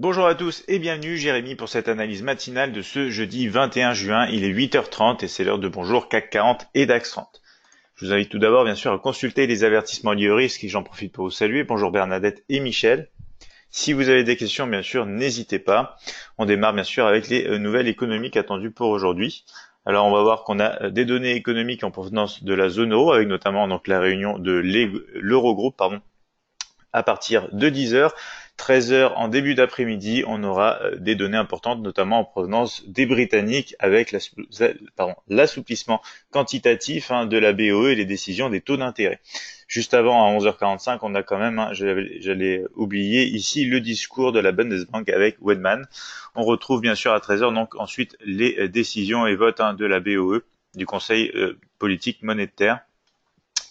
Bonjour à tous et bienvenue Jérémy pour cette analyse matinale de ce jeudi 21 juin. Il est 8h30 et c'est l'heure de bonjour CAC 40 et DAX 30. Je vous invite tout d'abord bien sûr à consulter les avertissements liés au risque et j'en profite pour vous saluer. Bonjour Bernadette et Michel. Si vous avez des questions, bien sûr, n'hésitez pas. On démarre bien sûr avec les euh, nouvelles économiques attendues pour aujourd'hui. Alors on va voir qu'on a euh, des données économiques en provenance de la zone euro, avec notamment donc la réunion de l'Eurogroupe, pardon, à partir de 10 h 13 h en début d'après-midi, on aura euh, des données importantes, notamment en provenance des Britanniques, avec l'assouplissement quantitatif hein, de la BOE et les décisions des taux d'intérêt. Juste avant, à 11h45, on a quand même, hein, j'allais oublier ici, le discours de la Bundesbank avec Wedman. On retrouve bien sûr à 13h donc ensuite les euh, décisions et votes hein, de la BOE, du Conseil euh, politique monétaire.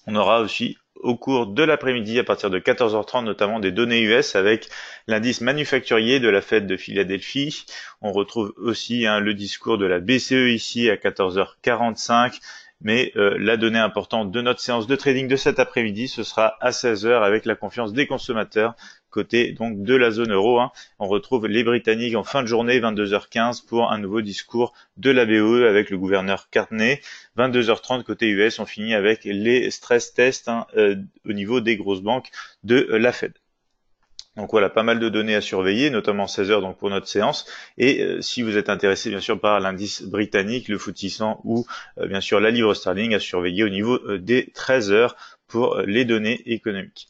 On aura aussi au cours de l'après-midi à partir de 14h30 notamment des données US avec l'indice manufacturier de la fête de Philadelphie. On retrouve aussi hein, le discours de la BCE ici à 14h45 mais euh, la donnée importante de notre séance de trading de cet après-midi, ce sera à 16h avec la confiance des consommateurs côté donc de la zone euro. Hein. On retrouve les Britanniques en fin de journée 22h15 pour un nouveau discours de la BOE avec le gouverneur Cartney. 22h30 côté US, on finit avec les stress tests hein, euh, au niveau des grosses banques de euh, la Fed. Donc voilà, pas mal de données à surveiller, notamment 16 heures donc pour notre séance. Et euh, si vous êtes intéressé bien sûr par l'indice britannique, le FTSE 100 ou euh, bien sûr la livre sterling à surveiller au niveau euh, des 13 heures pour les données économiques.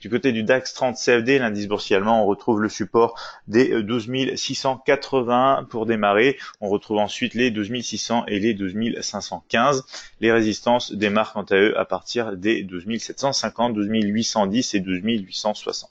Du côté du DAX 30 CFD, l'indice boursier allemand, on retrouve le support des 12.680 euh, pour démarrer. On retrouve ensuite les 12 et les 12 Les résistances démarrent quant à eux à partir des 12 12810 et 12860.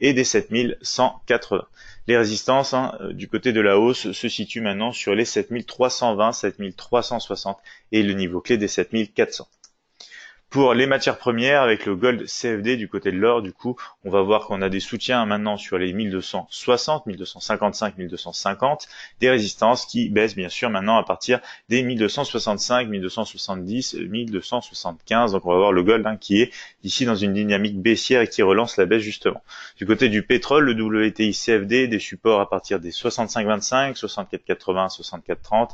et des 7180. Les résistances hein, euh, du côté de la hausse se situent maintenant sur les 7320, 7360 et le niveau clé des 7400. Pour les matières premières, avec le gold CFD du côté de l'or, du coup, on va voir qu'on a des soutiens maintenant sur les 1260, 1255, 1250, des résistances qui baissent bien sûr maintenant à partir des 1265, 1270, 1275. Donc on va voir le gold hein, qui est ici dans une dynamique baissière et qui relance la baisse justement. Du côté du pétrole, le WTI CFD, des supports à partir des 65,25, 64,80, 64,30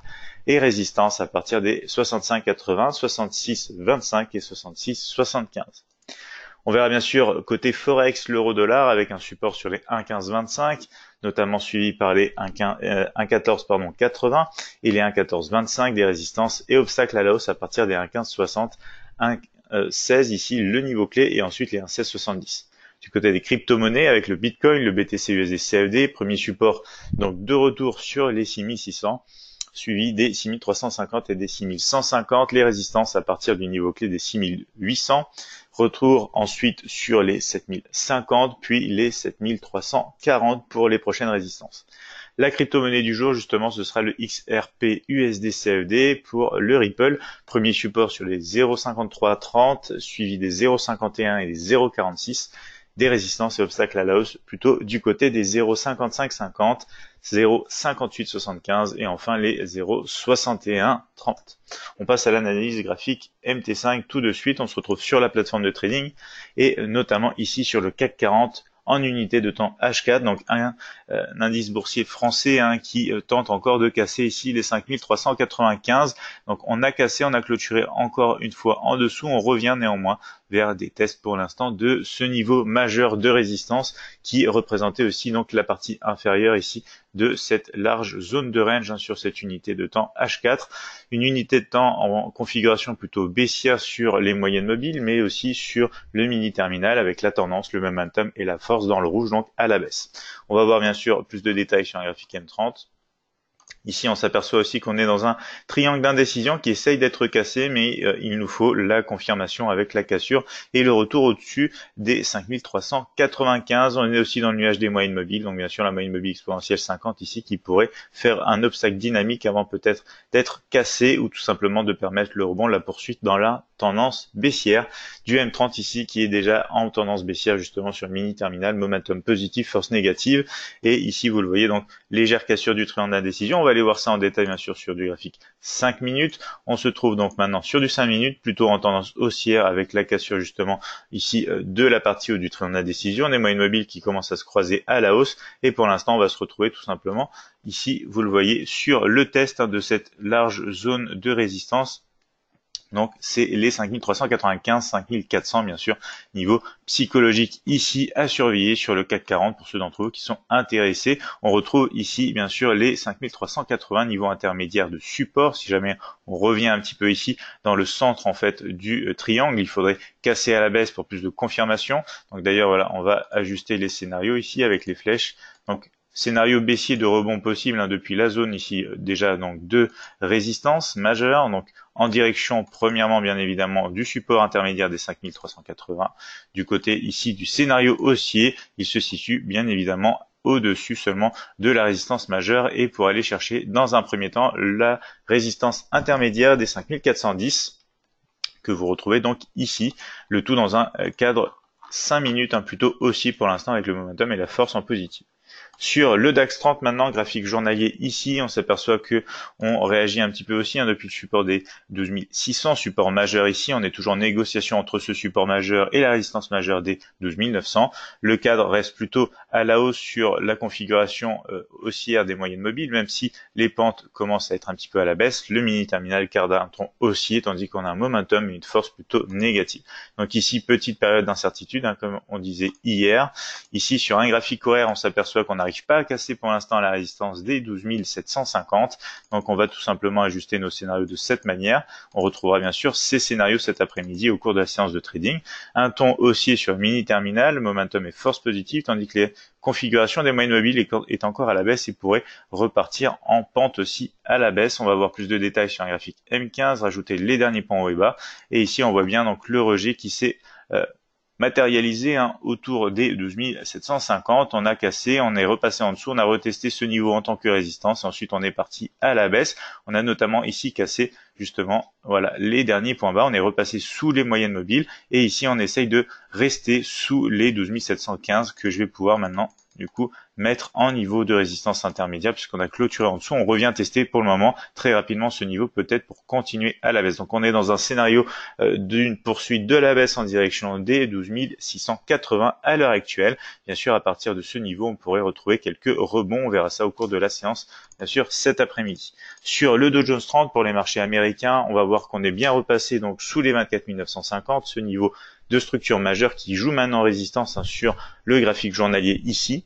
et résistance à partir des 65-80, 66-25 et 66-75. On verra bien sûr côté Forex l'euro-dollar avec un support sur les 1,15-25, notamment suivi par les 1,14-80 euh, et les 1.14.25, 25 des résistances et obstacles à la hausse à partir des 1,15-60, 1,16 ici le niveau clé et ensuite les 1,16-70 du côté des crypto-monnaies avec le Bitcoin, le BTC USD CFD, e premier support donc de retour sur les 6600 suivi des 6350 et des 6150, les résistances à partir du niveau clé des 6800, retour ensuite sur les 7050, puis les 7340 pour les prochaines résistances. La crypto-monnaie du jour, justement, ce sera le XRP USD CFD e pour le Ripple. Premier support sur les 0,5330, suivi des 0,51 et des 0,46. Des résistances et obstacles à la hausse plutôt du côté des 0,5550. 0,5875 et enfin les 0,6130. On passe à l'analyse graphique MT5 tout de suite. On se retrouve sur la plateforme de trading et notamment ici sur le CAC 40 en unité de temps H4, donc un, euh, indice boursier français hein, qui euh, tente encore de casser ici les 5395. Donc on a cassé, on a clôturé encore une fois en dessous, on revient néanmoins vers des tests pour l'instant de ce niveau majeur de résistance qui représentait aussi donc la partie inférieure ici de cette large zone de range hein, sur cette unité de temps H4. Une unité de temps en configuration plutôt baissière sur les moyennes mobiles, mais aussi sur le mini terminal avec la tendance, le momentum et la force dans le rouge, donc à la baisse. On va voir bien sûr plus de détails sur un graphique M30 Ici, on s'aperçoit aussi qu'on est dans un triangle d'indécision qui essaye d'être cassé, mais euh, il nous faut la confirmation avec la cassure et le retour au-dessus des 5395. On est aussi dans le nuage des moyennes mobiles, donc bien sûr la moyenne mobile exponentielle 50 ici qui pourrait faire un obstacle dynamique avant peut-être d'être cassé ou tout simplement de permettre le rebond, la poursuite dans la tendance baissière du M30 ici qui est déjà en tendance baissière justement sur mini terminal, momentum positif, force négative et ici vous le voyez donc légère cassure du triangle d'indécision aller voir ça en détail bien sûr sur du graphique 5 minutes. On se trouve donc maintenant sur du 5 minutes, plutôt en tendance haussière avec la cassure justement ici euh, de la partie où du train de la décision, des moyennes mobiles qui commencent à se croiser à la hausse et pour l'instant on va se retrouver tout simplement ici, vous le voyez, sur le test de cette large zone de résistance donc c'est les 5395, 5400 bien sûr, niveau psychologique ici à surveiller sur le 440 pour ceux d'entre vous qui sont intéressés. On retrouve ici bien sûr les 5380 niveau intermédiaire de support. Si jamais on revient un petit peu ici dans le centre en fait du euh, triangle, il faudrait casser à la baisse pour plus de confirmation. Donc d'ailleurs voilà, on va ajuster les scénarios ici avec les flèches. Donc Scénario baissier de rebond possible hein, depuis la zone ici euh, déjà donc deux résistance majeure donc en direction premièrement bien évidemment du support intermédiaire des 5380 du côté ici du scénario haussier il se situe bien évidemment au-dessus seulement de la résistance majeure et pour aller chercher dans un premier temps la résistance intermédiaire des 5410 que vous retrouvez donc ici, le tout dans un euh, cadre 5 minutes, hein, plutôt haussier pour l'instant avec le momentum et la force en positif sur le DAX 30 maintenant, graphique journalier ici, on s'aperçoit que on réagit un petit peu aussi hein, depuis le support des 12600, support majeur ici, on est toujours en négociation entre ce support majeur et la résistance majeure des 12900. Le cadre reste plutôt à la hausse sur la configuration euh, haussière des moyennes mobiles, même si les pentes commencent à être un petit peu à la baisse, le mini terminal cardan un tronc haussier, tandis qu'on a un momentum et une force plutôt négative. Donc ici, petite période d'incertitude, hein, comme on disait hier. Ici, sur un graphique horaire, on s'aperçoit qu'on a n'arrive pas à casser pour l'instant la résistance des 12 750. Donc on va tout simplement ajuster nos scénarios de cette manière. On retrouvera bien sûr ces scénarios cet après-midi au cours de la séance de trading. Un ton haussier sur mini terminal, momentum et force positive, tandis que les configurations des moyennes mobiles est encore à la baisse et pourrait repartir en pente aussi à la baisse. On va voir plus de détails sur un graphique M15, rajouter les derniers points haut et bas. Et ici, on voit bien donc le rejet qui s'est euh, matérialisé hein, autour des 12 750. On a cassé, on est repassé en dessous, on a retesté ce niveau en tant que résistance. Ensuite, on est parti à la baisse. On a notamment ici cassé justement voilà les derniers points bas. On est repassé sous les moyennes mobiles et ici on essaye de rester sous les 12 715 que je vais pouvoir maintenant du coup mettre en niveau de résistance intermédiaire puisqu'on a clôturé en dessous. On revient tester pour le moment très rapidement ce niveau peut-être pour continuer à la baisse. Donc on est dans un scénario euh, d'une poursuite de la baisse en direction des 12 680 à l'heure actuelle. Bien sûr, à partir de ce niveau, on pourrait retrouver quelques rebonds. On verra ça au cours de la séance, bien sûr, cet après-midi. Sur le Dow Jones 30 pour les marchés américains, on va voir qu'on est bien repassé donc sous les 24 950. Ce niveau deux structures majeures qui jouent maintenant résistance hein, sur le graphique journalier ici.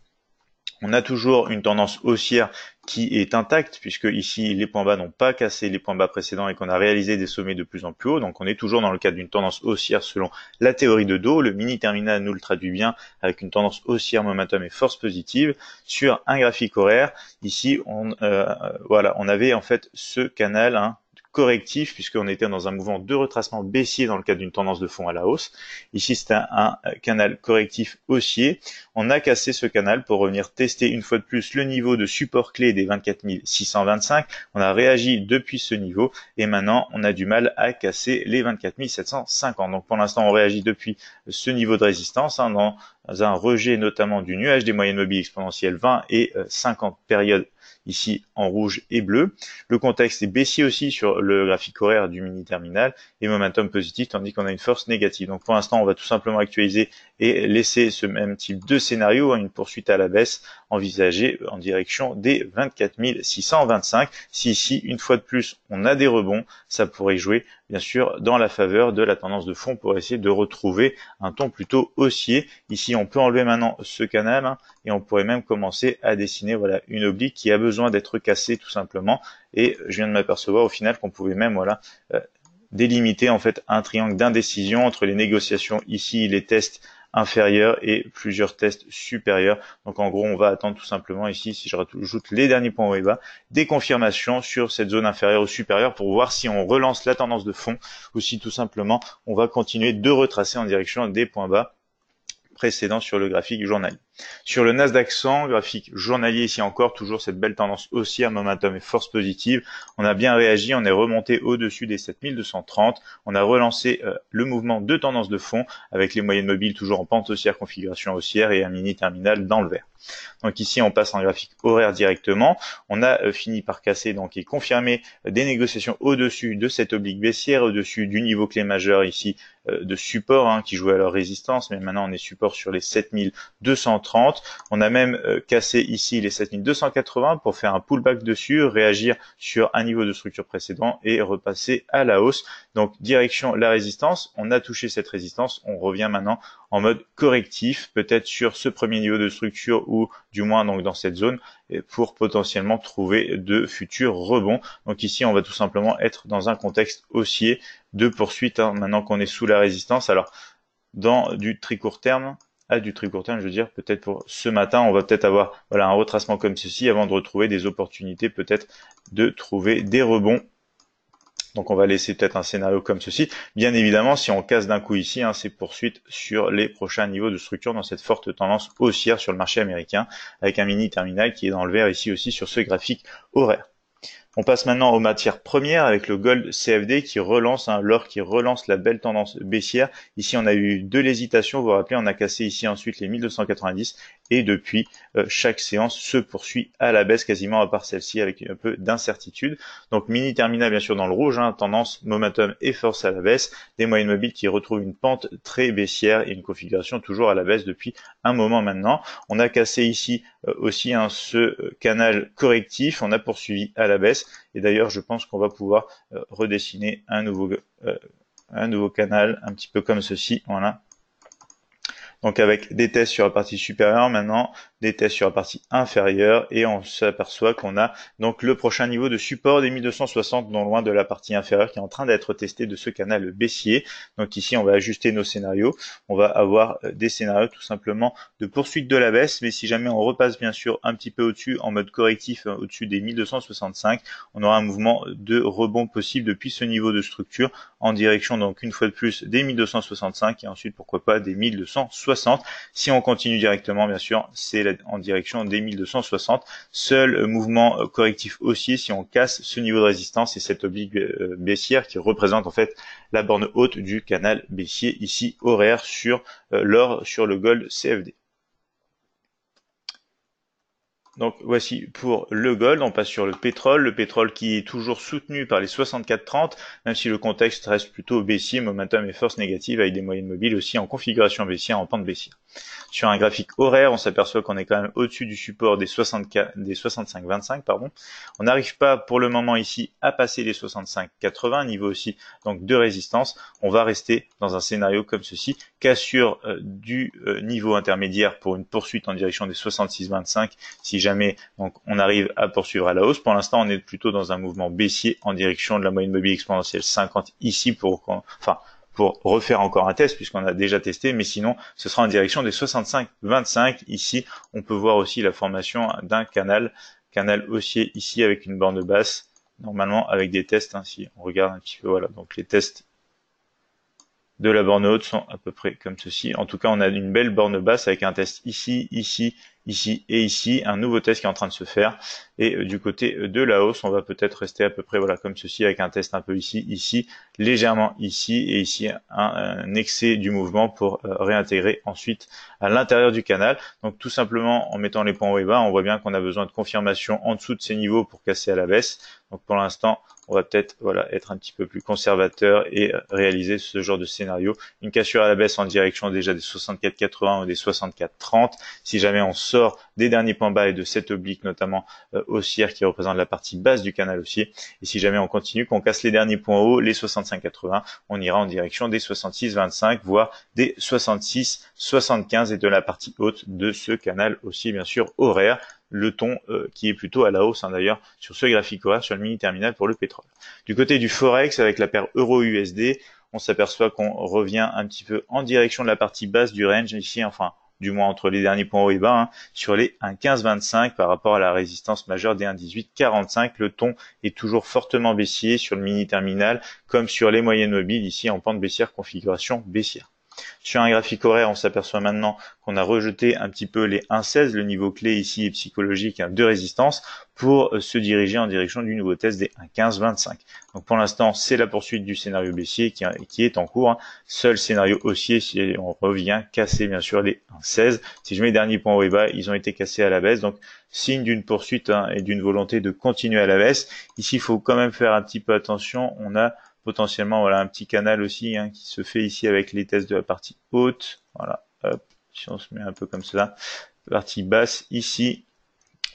On a toujours une tendance haussière qui est intacte puisque ici les points bas n'ont pas cassé les points bas précédents et qu'on a réalisé des sommets de plus en plus hauts. Donc on est toujours dans le cadre d'une tendance haussière selon la théorie de Dow. Le mini terminal nous le traduit bien avec une tendance haussière, momentum et force positive sur un graphique horaire. Ici on euh, voilà on avait en fait ce canal hein, correctif puisqu'on était dans un mouvement de retracement baissier dans le cadre d'une tendance de fond à la hausse. Ici, c'est un, euh, canal correctif haussier. On a cassé ce canal pour revenir tester une fois de plus le niveau de support clé des 24 625. On a réagi depuis ce niveau et maintenant, on a du mal à casser les 24 750. Donc, pour l'instant, on réagit depuis ce niveau de résistance hein, dans un rejet notamment du nuage des moyennes mobiles exponentielles 20 et 50 euh, périodes ici en rouge et bleu. Le contexte est baissier aussi sur le graphique horaire du mini terminal et momentum positif tandis qu'on a une force négative. Donc pour l'instant, on va tout simplement actualiser et laisser ce même type de scénario, hein, une poursuite à la baisse envisagée en direction des 24 625. Si ici, une fois de plus, on a des rebonds, ça pourrait jouer bien sûr dans la faveur de la tendance de fond pour essayer de retrouver un ton plutôt haussier. Ici, on peut enlever maintenant ce canal hein, et on pourrait même commencer à dessiner voilà une oblique qui a besoin d'être cassée tout simplement. Et je viens de m'apercevoir au final qu'on pouvait même voilà euh, délimiter en fait un triangle d'indécision entre les négociations ici, les tests inférieure et plusieurs tests supérieurs. Donc en gros, on va attendre tout simplement ici, si je rajoute les derniers points haut et bas, des confirmations sur cette zone inférieure ou supérieure pour voir si on relance la tendance de fond ou si tout simplement on va continuer de retracer en direction des points bas précédent sur le graphique journalier. Sur le Nasdaq 100, graphique journalier ici encore, toujours cette belle tendance haussière, momentum et force positive. On a bien réagi, on est remonté au-dessus des 7230. On a relancé euh, le mouvement de tendance de fond avec les moyennes mobiles toujours en pente haussière, configuration haussière et un mini terminal dans le vert. Donc ici, on passe en graphique horaire directement. On a euh, fini par casser donc et confirmer des négociations au-dessus de cette oblique baissière, au-dessus du niveau clé majeur ici euh, de support hein, qui jouait à leur résistance, mais maintenant on est support sur les 7230. On a même euh, cassé ici les 7280 pour faire un pullback dessus, réagir sur un niveau de structure précédent et repasser à la hausse. Donc direction la résistance, on a touché cette résistance, on revient maintenant en mode correctif, peut-être sur ce premier niveau de structure ou du moins donc dans cette zone pour potentiellement trouver de futurs rebonds. Donc ici on va tout simplement être dans un contexte haussier de poursuites hein, maintenant qu'on est sous la résistance. Alors dans du très court terme, à du très court terme, je veux dire peut-être pour ce matin, on va peut-être avoir voilà un retracement comme ceci avant de retrouver des opportunités peut-être de trouver des rebonds. Donc on va laisser peut-être un scénario comme ceci. Bien évidemment, si on casse d'un coup ici, hein, poursuites sur les prochains niveaux de structure dans cette forte tendance haussière sur le marché américain, avec un mini terminal qui est dans le vert ici aussi sur ce graphique horaire. On passe maintenant aux matières premières avec le gold CFD qui relance, hein, l'or qui relance la belle tendance baissière. Ici, on a eu de l'hésitation. Vous vous rappelez, on a cassé ici ensuite les 1290 et depuis, euh, chaque séance se poursuit à la baisse quasiment à part celle-ci avec un peu d'incertitude. Donc, mini terminal bien sûr dans le rouge, hein, tendance, momentum et force à la baisse. Des moyennes mobiles qui retrouvent une pente très baissière et une configuration toujours à la baisse depuis un moment maintenant. On a cassé ici euh, aussi un hein, ce canal correctif. On a poursuivi à la baisse et d'ailleurs, je pense qu'on va pouvoir euh, redessiner un nouveau, euh, un nouveau canal, un petit peu comme ceci. Voilà, donc avec des tests sur la partie supérieure maintenant, des tests sur la partie inférieure et on s'aperçoit qu'on a donc le prochain niveau de support des 1260 non loin de la partie inférieure qui est en train d'être testé de ce canal baissier. Donc ici on va ajuster nos scénarios, on va avoir euh, des scénarios tout simplement de poursuite de la baisse mais si jamais on repasse bien sûr un petit peu au-dessus en mode correctif euh, au-dessus des 1265 on aura un mouvement de rebond possible depuis ce niveau de structure en direction donc une fois de plus des 1265 et ensuite pourquoi pas des 1260 si on continue directement bien sûr c'est en direction des 1260. Seul euh, mouvement euh, correctif haussier si on casse ce niveau de résistance et cette oblique euh, baissière qui représente en fait la borne haute du canal baissier ici horaire sur l'or sur le gold CFD. Donc voici pour le gold, on passe sur le pétrole, le pétrole qui est toujours soutenu par les 64,30, même si le contexte reste plutôt baissier, momentum et force négative avec des moyennes mobiles aussi en configuration baissière, en pente baissière. Sur un graphique horaire, on s'aperçoit qu'on est quand même au-dessus du support des, 65,25. des 65-25. On n'arrive pas pour le moment ici à passer les 65-80, niveau aussi donc de résistance. On va rester dans un scénario comme ceci, cassure euh, du euh, niveau intermédiaire pour une poursuite en direction des 66-25 si jamais donc, on arrive à poursuivre à la hausse. Pour l'instant, on est plutôt dans un mouvement baissier en direction de la moyenne mobile exponentielle 50 ici pour... Enfin, pour refaire encore un test puisqu'on a déjà testé, mais sinon ce sera en direction des 65-25. Ici, on peut voir aussi la formation d'un canal, canal haussier ici avec une bande basse, normalement avec des tests. Hein, si on regarde un petit peu, voilà, donc les tests de la borne haute sont à peu près comme ceci. En tout cas, on a une belle borne basse avec un test ici, ici, ici et ici. Un nouveau test qui est en train de se faire. Et euh, du côté euh, de la hausse, on va peut-être rester à peu près voilà comme ceci avec un test un peu ici, ici, légèrement ici et ici un, excès du mouvement pour euh, réintégrer ensuite à l'intérieur du canal. Donc tout simplement en mettant les points haut et bas, on voit bien qu'on a besoin de confirmation en dessous de ces niveaux pour casser à la baisse. Donc pour l'instant, on va peut-être voilà être un petit peu plus conservateur et euh, réaliser ce genre de scénario. Une cassure à la baisse en direction déjà des 64,80 ou des 64,30. Si jamais on sort des derniers points bas et de cette oblique notamment euh, haussière qui représente la partie basse du canal haussier. Et si jamais on continue, qu'on casse les derniers points hauts, les 65,80, on ira en direction des 66,25 voire des 66,75 et de la partie haute de ce canal haussier bien sûr horaire le ton euh, qui est plutôt à la hausse hein, d'ailleurs sur ce graphique horaire sur le mini terminal pour le pétrole. Du côté du forex avec la paire euro USD, on s'aperçoit qu'on revient un petit peu en direction de la partie basse du range ici enfin du moins entre les derniers points hauts et bas, hein, sur les 1,1525 par rapport à la résistance majeure des 1,1845. Le ton est toujours fortement baissier sur le mini terminal, comme sur les moyennes mobiles ici en pente baissière, configuration baissière. Sur un graphique horaire, on s'aperçoit maintenant qu'on a rejeté un petit peu les 1,16. Le niveau clé ici est psychologique de résistance pour euh, se diriger en direction du nouveau test des 1,15-25. Donc pour l'instant, c'est la poursuite du scénario baissier qui, euh, est en cours. Seul scénario haussier, si on revient, cassé bien sûr les 1,16. Si je mets dernier point haut et bas, ils ont été cassés à la baisse. Donc signe d'une poursuite hein, et d'une volonté de continuer à la baisse. Ici, il faut quand même faire un petit peu attention. On a potentiellement voilà un petit canal aussi hein, qui se fait ici avec les tests de la partie haute. Voilà, hop, si on se met un peu comme ça, partie basse ici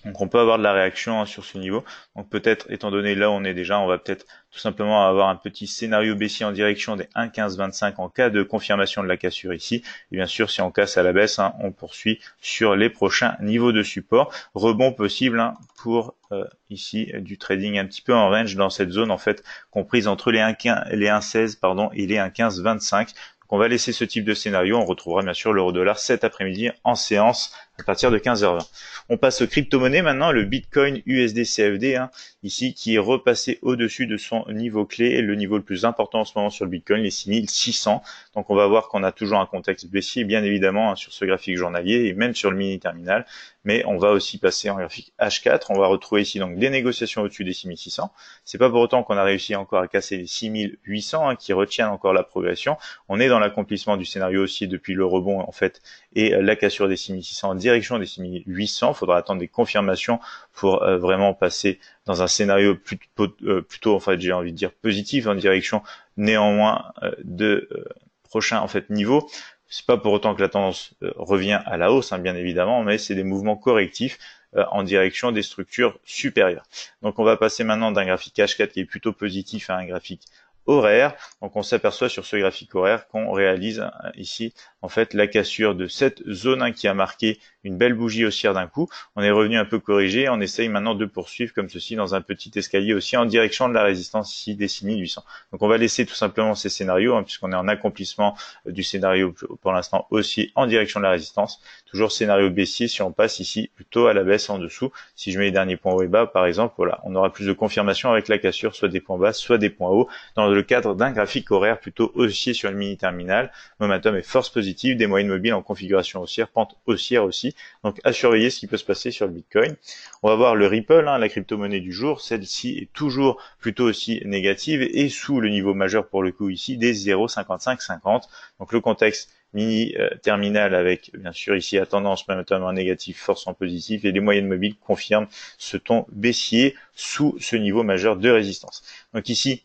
donc on peut avoir de la réaction hein, sur ce niveau. Donc peut-être, étant donné là où on est déjà, on va peut-être tout simplement avoir un petit scénario baissier en direction des 1,1525 en cas de confirmation de la cassure ici. Et bien sûr, si on casse à la baisse, hein, on poursuit sur les prochains niveaux de support. Rebond possible hein, pour euh, ici du trading un petit peu en range dans cette zone en fait comprise entre les 1,15 les 1,16 pardon et les 1,1525. Donc on va laisser ce type de scénario. On retrouvera bien sûr l'euro dollar cet après-midi en séance à partir de 15h20. On passe aux crypto-monnaies maintenant, le Bitcoin USD CFD, e hein, ici, qui est repassé au-dessus de son niveau clé, le niveau le plus important en ce moment sur le Bitcoin, les 6600. Donc on va voir qu'on a toujours un contexte baissier, bien évidemment, hein, sur ce graphique journalier et même sur le mini-terminal. Mais on va aussi passer en graphique H4. On va retrouver ici donc des négociations au-dessus des 6600. C'est pas pour autant qu'on a réussi encore à casser les 6800, hein, qui retiennent encore la progression. On est dans l'accomplissement du scénario aussi depuis le rebond, en fait, et euh, la cassure des 600 en direction des 6800. Il faudra attendre des confirmations pour euh, vraiment passer dans un scénario plutôt, euh, plutôt en fait, j'ai envie de dire positif en direction néanmoins de prochain en fait niveau. C'est pas pour autant que la tendance revient à la hausse, hein, bien évidemment, mais c'est des mouvements correctifs en direction des structures supérieures. Donc on va passer maintenant d'un graphique H4 qui est plutôt positif à un graphique horaire. Donc on s'aperçoit sur ce graphique horaire qu'on réalise euh, ici en fait la cassure de cette zone 1 hein, qui a marqué une belle bougie haussière d'un coup. On est revenu un peu corrigé, on essaye maintenant de poursuivre comme ceci dans un petit escalier aussi en direction de la résistance ici des 6800. Donc on va laisser tout simplement ces scénarios hein, puisqu'on est en accomplissement euh, du scénario pour l'instant aussi en direction de la résistance. Toujours scénario baissier si on passe ici plutôt à la baisse en dessous. Si je mets les derniers points haut et bas par exemple, voilà, on aura plus de confirmation avec la cassure soit des points bas, soit des points hauts dans le cadre d'un graphique horaire plutôt haussier sur le mini terminal Momentum est force positive, des moyennes mobiles en configuration haussière, pente haussière aussi. Donc à surveiller ce qui peut se passer sur le Bitcoin. On va voir le Ripple, hein, la crypto-monnaie du jour. Celle-ci est toujours plutôt aussi négative et sous le niveau majeur pour le coup ici des 0,5550. Donc le contexte mini euh, terminal avec bien sûr ici à tendance momentum en négatif, force en positif et les moyennes mobiles confirment ce ton baissier sous ce niveau majeur de résistance. Donc ici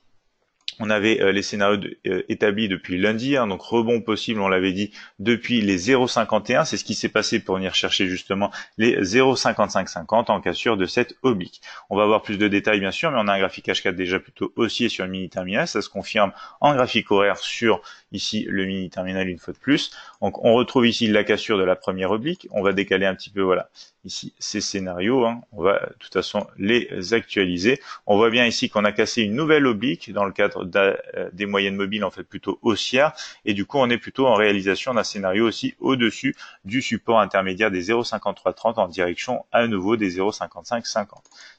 on avait euh, les scénarios euh, établis depuis lundi, hein, donc rebond possible, on l'avait dit, depuis les 0,51. C'est ce qui s'est passé pour venir chercher justement les 0,5550 en cassure de cette oblique. On va avoir plus de détails bien sûr, mais on a un graphique H4 déjà plutôt haussier sur le mini-terminal. Ça se confirme en graphique horaire sur ici le mini-terminal une fois de plus. Donc on retrouve ici la cassure de la première oblique, on va décaler un petit peu, voilà, ici ces scénarios, hein. on va de toute façon les actualiser. On voit bien ici qu'on a cassé une nouvelle oblique dans le cadre euh, des moyennes mobiles en fait plutôt haussières, et du coup on est plutôt en réalisation d'un scénario aussi au-dessus du support intermédiaire des 0,5330 en direction à nouveau des 0,5550.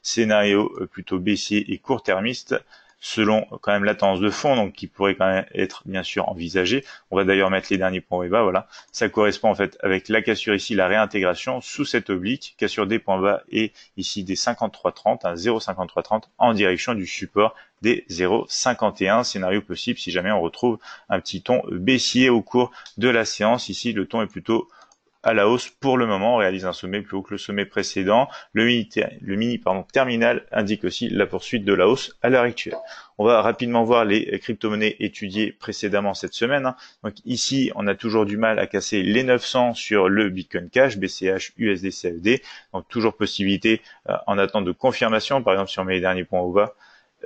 Scénario euh, plutôt baissier et court-termiste selon euh, quand même la tendance de fond, donc qui pourrait quand même être bien sûr envisagée. On va d'ailleurs mettre les derniers points bas, voilà. Ça correspond en fait avec la cassure ici, la réintégration sous cette oblique, cassure des points bas et ici des 53,30, hein, 0,53,30 en direction du support des 0,51 scénario possible si jamais on retrouve un petit ton baissier au cours de la séance. Ici, le ton est plutôt à la hausse pour le moment, on réalise un sommet plus haut que le sommet précédent. Le mini, le mini pardon, terminal indique aussi la poursuite de la hausse à l'heure actuelle. On va rapidement voir les crypto-monnaies étudiées précédemment cette semaine. Hein. Donc ici, on a toujours du mal à casser les 900 sur le Bitcoin Cash, BCH, USD, CFD. Donc toujours possibilité euh, en attente de confirmation. Par exemple, sur mes derniers points au bas,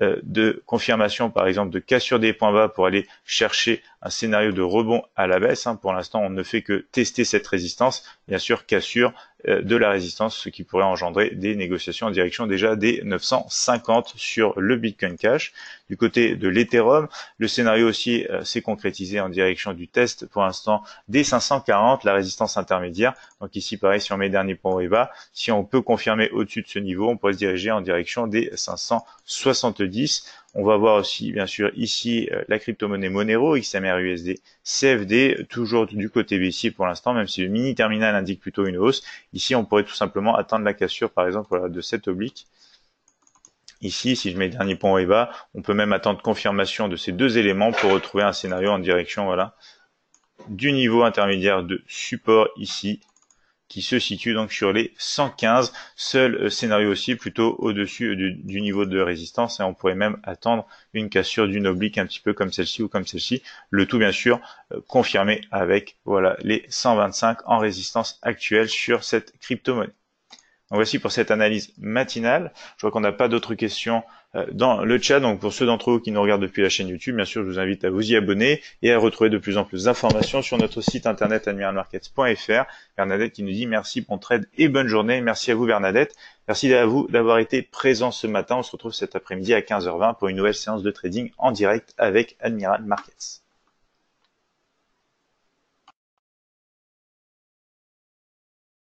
euh, de confirmation, par exemple, de cassure des points bas pour aller chercher un scénario de rebond à la baisse. Hein. Pour l'instant, on ne fait que tester cette résistance, bien sûr, qu'assure euh, de la résistance, ce qui pourrait engendrer des négociations en direction déjà des 950 sur le Bitcoin Cash. Du côté de l'Ethereum, le scénario aussi euh, s'est concrétisé en direction du test pour l'instant des 540, la résistance intermédiaire. Donc ici, pareil, sur mes derniers points et bas, si on peut confirmer au-dessus de ce niveau, on pourrait se diriger en direction des 570. On va voir aussi, bien sûr, ici, euh, la crypto-monnaie Monero, XMR-USD, CFD, toujours du côté baissier pour l'instant, même si le mini-terminal indique plutôt une hausse. Ici, on pourrait tout simplement atteindre la cassure, par exemple, de cette oblique. Ici, si je mets le dernier point en bas, on peut même attendre confirmation de ces deux éléments pour retrouver un scénario en direction, voilà, du niveau intermédiaire de support ici qui se situe donc sur les 115. Seul euh, scénario aussi plutôt au-dessus euh, du, niveau de résistance et hein. on pourrait même attendre une cassure d'une oblique un petit peu comme celle-ci ou comme celle-ci. Le tout bien sûr euh, confirmé avec voilà les 125 en résistance actuelle sur cette crypto-monnaie. Donc voici pour cette analyse matinale. Je vois qu'on n'a pas d'autres questions euh, dans le chat. Donc pour ceux d'entre vous qui nous regardent depuis la chaîne YouTube, bien sûr, je vous invite à vous y abonner et à retrouver de plus en plus d'informations sur notre site internet admiralmarkets.fr. Bernadette qui nous dit merci, bon trade et bonne journée. Merci à vous Bernadette. Merci à vous d'avoir été présent ce matin. On se retrouve cet après-midi à 15h20 pour une nouvelle séance de trading en direct avec Admiral Markets.